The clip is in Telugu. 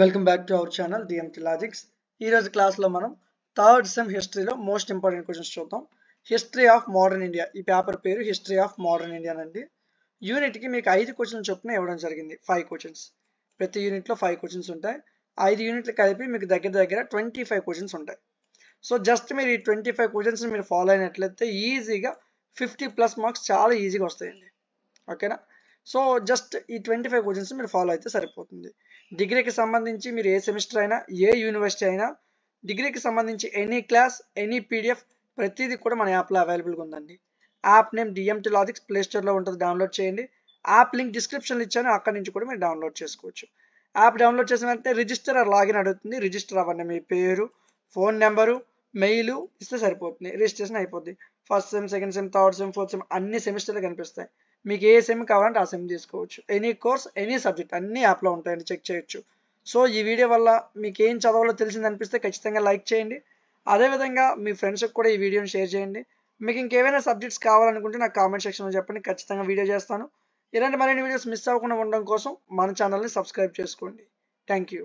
welcome back to our channel DMT logics ఈరోజు క్లాస్లో మనం థర్డ్ సెమ్ హిస్టరీలో మోస్ట్ ఇంపార్టెంట్ క్వశ్చన్స్ చూద్దాం హిస్టరీ ఆఫ్ మోడర్న్ ఇండియా ఈ పేపర్ పేరు హిస్టరీ ఆఫ్ మోడర్న్ ఇండియా అండి యూనిట్కి మీకు ఐదు క్వశ్చన్ చొప్పున ఇవ్వడం జరిగింది ఫైవ్ క్వశ్చన్స్ ప్రతి యూనిట్లో ఫైవ్ క్వశ్చన్స్ ఉంటాయి ఐదు యూనిట్లు కలిపి మీకు దగ్గర దగ్గర ట్వంటీ ఫైవ్ క్వశ్చన్స్ ఉంటాయి సో జస్ట్ మీరు ఈ ట్వంటీ ఫైవ్ క్వశ్చన్స్ మీరు ఫాలో అయినట్లయితే ఈజీగా ఫిఫ్టీ ప్లస్ మార్క్స్ చాలా ఈజీగా వస్తాయండి ఓకేనా సో జస్ట్ ఈ ట్వంటీ ఫైవ్ క్వశ్చన్స్ మీరు ఫాలో అయితే సరిపోతుంది డిగ్రీకి సంబంధించి మీరు ఏ సెమిస్టర్ అయినా ఏ యూనివర్సిటీ అయినా డిగ్రీకి సంబంధించి ఎనీ క్లాస్ ఎనీ పీడిఎఫ్ ప్రతిదీ కూడా మన యాప్లో అవైలబుల్గా ఉందండి యాప్ నేమ్ డిఎంటీ లాజిక్స్ ప్లేస్టోర్లో ఉంటుంది డౌన్లోడ్ చేయండి యాప్ లింక్ డిస్క్రిప్షన్లో ఇచ్చాను అక్కడి నుంచి కూడా మీరు డౌన్లోడ్ చేసుకోవచ్చు యాప్ డౌన్లోడ్ చేసిన వెంటనే రిజిస్టర్ లాగిన్ అడుగుతుంది రిజిస్టర్ అవ్వండి మీ పేరు ఫోన్ నెంబరు మెయిలు ఇస్తే సరిపోతుంది రిజిస్ట్రేషన్ అయిపోద్ది first sem second sem third sem fourth sem అన్ని సెమిస్టర్లు కనిపిస్తాయి మీకు ఏ సెమ్ కావాలంటే ఆ సెమ్ తీసుకోవచ్చు ఎనీ కోర్స్ ఎనీ సబ్జెక్ట్ అన్ని యాప్లో ఉంటాయండి చెక్ చేయొచ్చు సో ఈ వీడియో వల్ల మీకు ఏం చదవాలో తెలిసింది అనిపిస్తే ఖచ్చితంగా లైక్ చేయండి అదేవిధంగా మీ ఫ్రెండ్స్కి కూడా ఈ వీడియోని షేర్ చేయండి మీకు ఇంకేమైనా సబ్జెక్ట్స్ కావాలనుకుంటే నాకు కామెంట్ సెక్షన్లో చెప్పండి ఖచ్చితంగా వీడియో చేస్తాను ఇలాంటి మరిన్ని వీడియోస్ మిస్ అవ్వకుండా ఉండడం కోసం మన ఛానల్ని సబ్స్క్రైబ్ చేసుకోండి థ్యాంక్